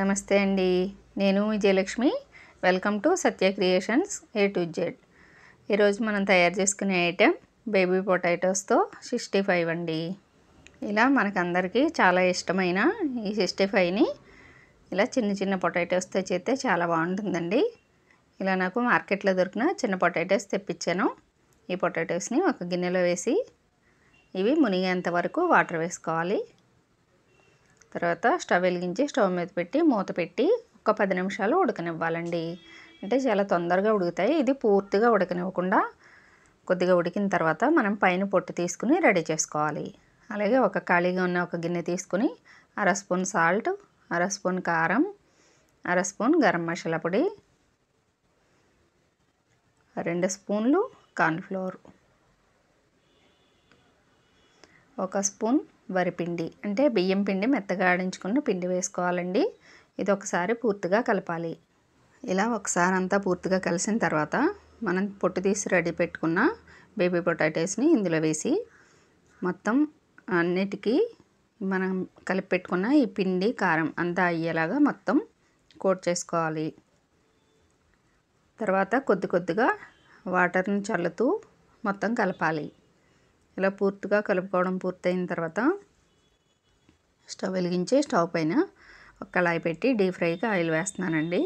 నమస్తే అండి నేను Vijayalakshmi welcome to Satya creations A to Z ఈరోజు మనం తయారు చేసుకునే ఐటెం బేబీ పొటాటోస్తో సిక్స్టీ ఫైవ్ అండి ఇలా మనకందరికీ చాలా ఇష్టమైన ఈ సిక్స్టీ ఫైవ్ని ఇలా చిన్న చిన్న పొటాటోస్తో చేస్తే చాలా బాగుంటుందండి ఇలా నాకు మార్కెట్లో దొరికిన చిన్న పొటాటోస్ తెప్పించాను ఈ పొటాటోస్ని ఒక గిన్నెలో వేసి ఇవి మునిగేంత వరకు వాటర్ వేసుకోవాలి తర్వాత స్టవ్ వెలిగించి స్టవ్ మీద పెట్టి మూత పెట్టి ఒక పది నిమిషాలు ఉడకనివ్వాలండి అంటే చాలా తొందరగా ఉడుకుతాయి ఇది పూర్తిగా ఉడకనివ్వకుండా కొద్దిగా ఉడికిన తర్వాత మనం పైన పొట్టు తీసుకుని రెడీ చేసుకోవాలి అలాగే ఒక ఖాళీగా ఉన్న ఒక గిన్నె తీసుకుని అర స్పూన్ సాల్ట్ అర స్పూన్ కారం అర స్పూన్ గరం మసాలా పొడి రెండు స్పూన్లు కార్న్ఫ్లోర్ ఒక స్పూన్ వరిపిండి అంటే బియ్యం పిండి మెత్తగా ఆడించుకున్న పిండి వేసుకోవాలండి ఇది ఒకసారి పూర్తిగా కలపాలి ఇలా ఒకసారి అంతా పూర్తిగా కలిసిన తర్వాత మనం పొట్టు తీసి రెడీ పెట్టుకున్న బేబీ పొటాటోస్ని ఇందులో వేసి మొత్తం అన్నిటికీ మనం కలిపి పెట్టుకున్న ఈ పిండి కారం అంతా అయ్యేలాగా మొత్తం కోట్ చేసుకోవాలి తర్వాత కొద్ది కొద్దిగా వాటర్ని చల్లుతూ మొత్తం కలపాలి ఇలా పూర్తిగా కలుపుకోవడం పూర్తయిన తర్వాత స్టవ్ వెలిగించి స్టవ్ పైన ఒక కళాయి పెట్టి డీప్ ఫ్రైకి ఆయిల్ వేస్తున్నానండి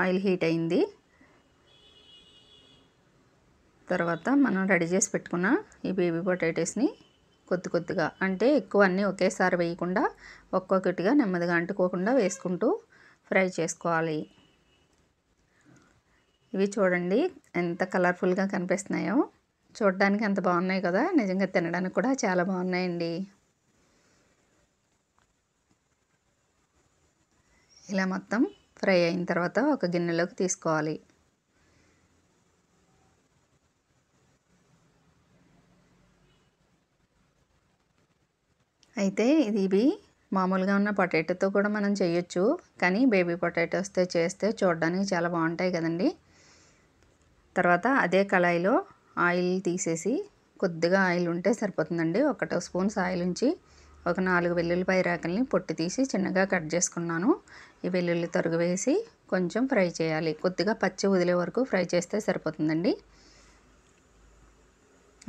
ఆయిల్ హీట్ అయింది తర్వాత మనం రెడీ చేసి పెట్టుకున్న ఈ బేబీ పొటాటోస్ని కొద్ది కొద్దిగా అంటే ఎక్కువ అన్నీ ఒకేసారి వేయకుండా ఒక్కొక్కటిగా నెమ్మదిగా అంటుకోకుండా వేసుకుంటూ ఫ్రై చేసుకోవాలి ఇవి చూడండి ఎంత కలర్ఫుల్గా కనిపిస్తున్నాయో చూడడానికి అంత బాగున్నాయి కదా నిజంగా తినడానికి కూడా చాలా బాగున్నాయండి ఇలా మొత్తం ఫ్రై అయిన తర్వాత ఒక గిన్నెలోకి తీసుకోవాలి అయితే ఇది ఇవి మామూలుగా ఉన్న పొటాటోతో కూడా మనం చేయొచ్చు కానీ బేబీ పొటాటోస్తో చేస్తే చూడడానికి చాలా బాగుంటాయి కదండి తర్వాత అదే కళాయిలో ఆయిల్ తీసేసి కొద్దిగా ఆయిల్ ఉంటే సరిపోతుందండి ఒకటో స్పూన్స్ ఆయిల్ ఉంచి ఒక నాలుగు వెల్లుల్లిపాయ రేకల్ని పొట్టి తీసి చిన్నగా కట్ చేసుకున్నాను ఈ వెల్లుల్లి తరుగు వేసి కొంచెం ఫ్రై చేయాలి కొద్దిగా పచ్చి వదిలే వరకు ఫ్రై చేస్తే సరిపోతుందండి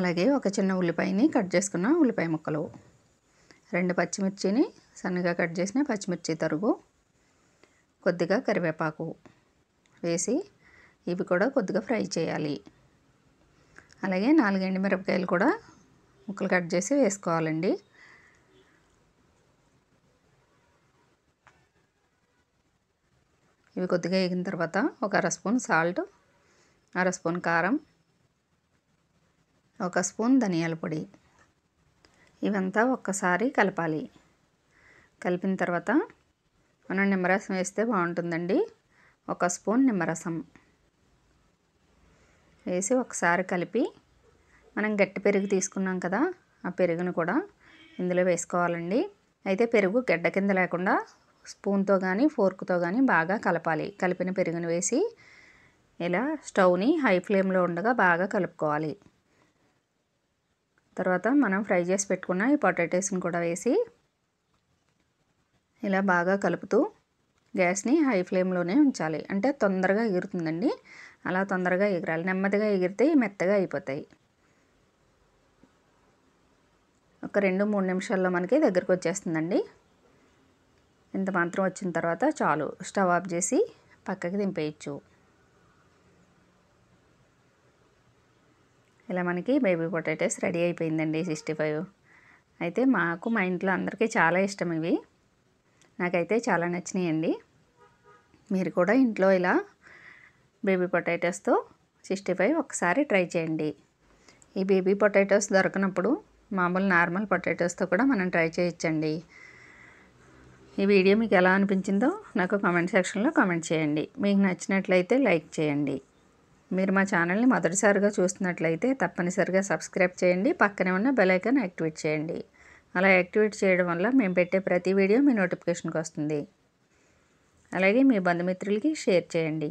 అలాగే ఒక చిన్న ఉల్లిపాయని కట్ చేసుకున్న ఉల్లిపాయ ముక్కలు రెండు పచ్చిమిర్చిని సన్నగా కట్ చేసిన పచ్చిమిర్చి తరుగు కొద్దిగా కరివేపాకు వేసి ఇవి కూడా కొద్దిగా ఫ్రై చేయాలి అలాగే నాలుగు మిరపకాయలు కూడా ముక్కలు కట్ చేసి వేసుకోవాలండి ఇవి కొద్దిగా వేగిన తర్వాత ఒక అర స్పూన్ సాల్ట్ అర స్పూన్ కారం ఒక స్పూన్ ధనియాల పొడి ఇవంతా ఒక్కసారి కలపాలి కలిపిన తర్వాత మనం నిమ్మరసం వేస్తే బాగుంటుందండి ఒక స్పూన్ నిమ్మరసం వేసి ఒకసారి కలిపి మనం గట్టి పెరుగు తీసుకున్నాం కదా ఆ పెరుగును కూడా ఇందులో వేసుకోవాలండి అయితే పెరుగు గడ్డ కింద లేకుండా స్పూన్తో కానీ ఫోర్క్తో కానీ బాగా కలపాలి కలిపిన పెరుగును వేసి ఇలా స్టవ్ని హై ఫ్లేమ్లో ఉండగా బాగా కలుపుకోవాలి తర్వాత మనం ఫ్రై చేసి పెట్టుకున్న ఈ పొటాటోస్ని కూడా వేసి ఇలా బాగా కలుపుతూ గ్యాస్ని హై ఫ్లేమ్లోనే ఉంచాలి అంటే తొందరగా ఎగురుతుందండి అలా తొందరగా ఎగరాలి నెమ్మదిగా ఎగిరితే మెత్తగా అయిపోతాయి ఒక రెండు మూడు నిమిషాల్లో మనకి దగ్గరకు వచ్చేస్తుందండి ఇంత మాత్రం వచ్చిన తర్వాత చాలు స్టవ్ ఆఫ్ చేసి పక్కకి దింపేయచ్చు ఇలా మనకి బేబీ పొటాటోస్ రెడీ అయిపోయిందండి సిక్స్టీ ఫైవ్ అయితే మాకు మా ఇంట్లో అందరికీ చాలా ఇష్టం ఇవి నాకైతే చాలా నచ్చినాయండి మీరు కూడా ఇంట్లో ఇలా బేబీ పొటాటోస్తో సిక్స్టీ ఫైవ్ ఒకసారి ట్రై చేయండి ఈ బేబీ పొటాటోస్ దొరకనప్పుడు మామూలు నార్మల్ పొటాటోస్తో కూడా మనం ట్రై చేయొచ్చండి ఈ వీడియో మీకు ఎలా అనిపించిందో నాకు కామెంట్ సెక్షన్లో కామెంట్ చేయండి మీకు నచ్చినట్లయితే లైక్ చేయండి మీరు మా ఛానల్ని మొదటిసారిగా చూస్తున్నట్లయితే తప్పనిసరిగా సబ్స్క్రైబ్ చేయండి పక్కనే ఉన్న బెలైకాన్ యాక్టివేట్ చేయండి అలా యాక్టివేట్ చేయడం వల్ల మేము పెట్టే ప్రతి వీడియో మీ నోటిఫికేషన్కి వస్తుంది అలాగే మీ బంధుమిత్రులకి షేర్ చేయండి